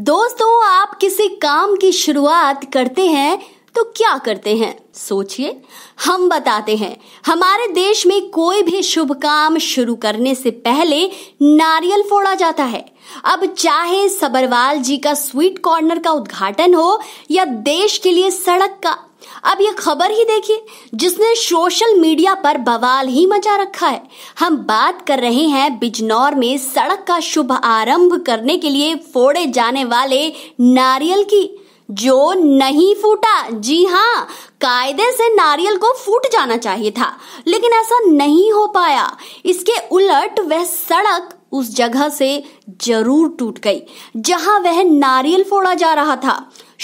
दोस्तों आप किसी काम की शुरुआत करते हैं तो क्या करते हैं सोचिए हम बताते हैं हमारे देश में कोई भी शुभ काम शुरू करने से पहले नारियल फोड़ा जाता है अब चाहे सबरवाल जी का स्वीट कॉर्नर का उद्घाटन हो या देश के लिए सड़क का अब ये खबर ही देखिए जिसने सोशल मीडिया पर बवाल ही मचा रखा है हम बात कर रहे हैं बिजनौर में सड़क का शुभ आरंभ करने के लिए फोड़े जाने वाले नारियल की जो नहीं फूटा जी हाँ कायदे से नारियल को फूट जाना चाहिए था लेकिन ऐसा नहीं हो पाया इसके उलट वह सड़क उस जगह से जरूर टूट गई जहां वह नारियल फोड़ा जा रहा था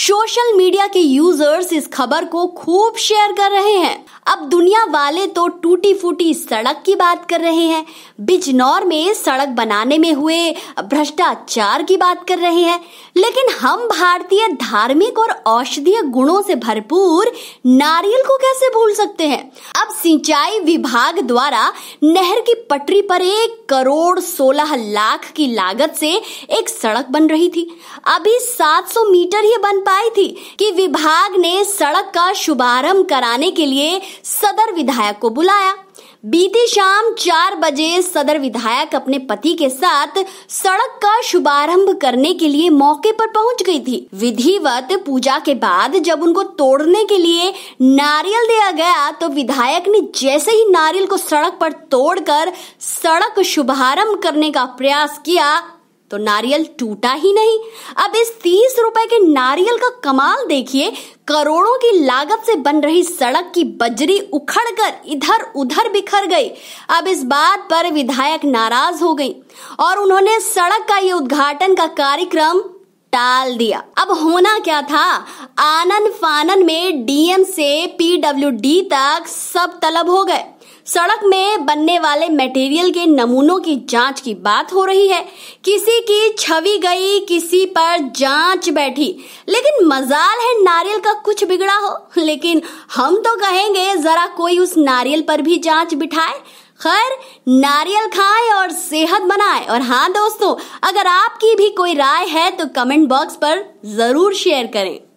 सोशल मीडिया के यूजर्स इस खबर को खूब शेयर कर रहे हैं अब दुनिया वाले तो टूटी फूटी सड़क की बात कर रहे हैं बिजनौर में सड़क बनाने में हुए भ्रष्टाचार की बात कर रहे हैं लेकिन हम भारतीय धार्मिक और औषधीय गुणों से भरपूर नारियल को कैसे भूल सकते हैं अब सिंचाई विभाग द्वारा नहर की पटरी पर एक करोड़ सोलह लाख की लागत से एक सड़क बन रही थी अभी 700 मीटर ही बन पाई थी कि विभाग ने सड़क का शुभारंभ कराने के लिए सदर विधायक को बुलाया बीती शाम चार बजे सदर विधायक अपने पति के साथ सड़क का शुभारंभ करने के लिए मौके पर पहुंच गई थी विधिवत पूजा के बाद जब उनको तोड़ने के लिए नारियल दिया गया तो विधायक ने जैसे ही नारियल को सड़क पर तोड़कर सड़क शुभारंभ करने का प्रयास किया तो नारियल टूटा ही नहीं अब इस तीस रुपए के नारियल का कमाल देखिए करोड़ों की लागत से बन रही सड़क की बजरी उखड़कर इधर उधर बिखर गई अब इस बात पर विधायक नाराज हो गई और उन्होंने सड़क का ये उद्घाटन का कार्यक्रम टाल दिया अब होना क्या था आनंद फानन में डीएम से पीडब्ल्यूडी तक सब तलब हो गए सड़क में बनने वाले मटेरियल के नमूनों की जांच की बात हो रही है किसी की छवि गई किसी पर जांच बैठी लेकिन मजाल है नारियल का कुछ बिगड़ा हो लेकिन हम तो कहेंगे जरा कोई उस नारियल पर भी जांच बिठाए खैर नारियल खाए और सेहत बनाए और हाँ दोस्तों अगर आपकी भी कोई राय है तो कमेंट बॉक्स पर जरूर शेयर करें